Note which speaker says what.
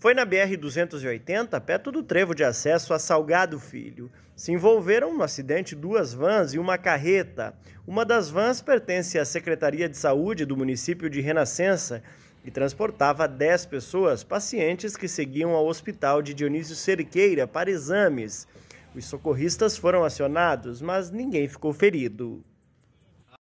Speaker 1: Foi na BR-280, perto do trevo de acesso a Salgado Filho. Se envolveram no acidente duas vans e uma carreta. Uma das vans pertence à Secretaria de Saúde do município de Renascença e transportava 10 pessoas, pacientes que seguiam ao hospital de Dionísio Cerqueira para exames. Os socorristas foram acionados, mas ninguém ficou ferido.